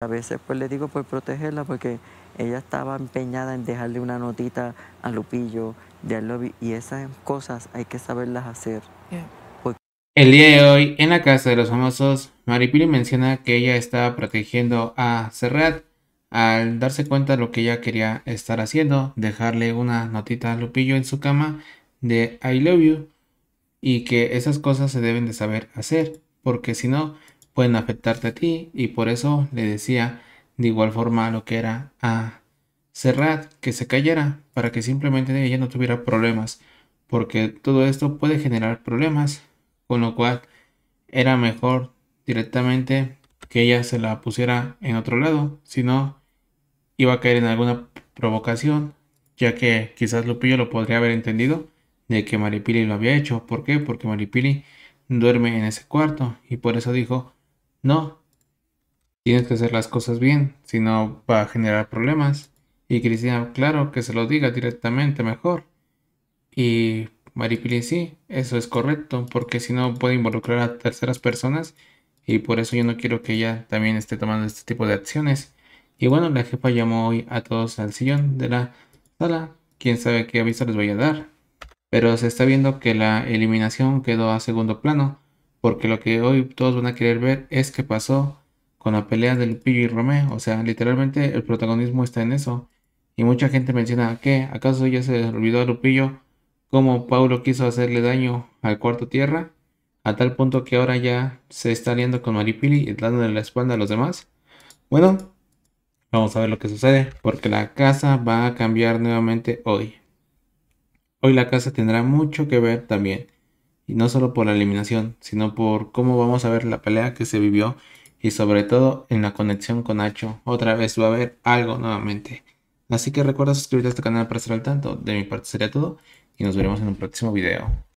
A veces pues le digo por pues, protegerla porque ella estaba empeñada en dejarle una notita a Lupillo de lobby y esas cosas hay que saberlas hacer. Pues El día de hoy en la casa de los famosos, Maripili menciona que ella estaba protegiendo a Serrat al darse cuenta de lo que ella quería estar haciendo, dejarle una notita a Lupillo en su cama de I love you y que esas cosas se deben de saber hacer porque si no pueden afectarte a ti y por eso le decía de igual forma lo que era a Serrat que se cayera para que simplemente ella no tuviera problemas porque todo esto puede generar problemas con lo cual era mejor directamente que ella se la pusiera en otro lado si no iba a caer en alguna provocación ya que quizás Lupillo lo podría haber entendido de que Maripili lo había hecho ¿por qué? porque Maripili duerme en ese cuarto y por eso dijo no. Tienes que hacer las cosas bien, si no va a generar problemas. Y Cristina, claro, que se lo diga directamente mejor. Y Maripili, sí, eso es correcto, porque si no puede involucrar a terceras personas y por eso yo no quiero que ella también esté tomando este tipo de acciones. Y bueno, la jefa llamó hoy a todos al sillón de la sala. Quién sabe qué aviso les voy a dar. Pero se está viendo que la eliminación quedó a segundo plano porque lo que hoy todos van a querer ver es qué pasó con la pelea de Lupillo y Romeo. O sea, literalmente el protagonismo está en eso. Y mucha gente menciona que, ¿acaso ya se olvidó a Lupillo cómo Paulo quiso hacerle daño al cuarto tierra? A tal punto que ahora ya se está liando con Maripili y dándole la espalda a los demás. Bueno, vamos a ver lo que sucede, porque la casa va a cambiar nuevamente hoy. Hoy la casa tendrá mucho que ver también y no solo por la eliminación, sino por cómo vamos a ver la pelea que se vivió y sobre todo en la conexión con Nacho. Otra vez va a haber algo nuevamente. Así que recuerda suscribirte a este canal para estar al tanto. De mi parte sería todo y nos veremos en un próximo video.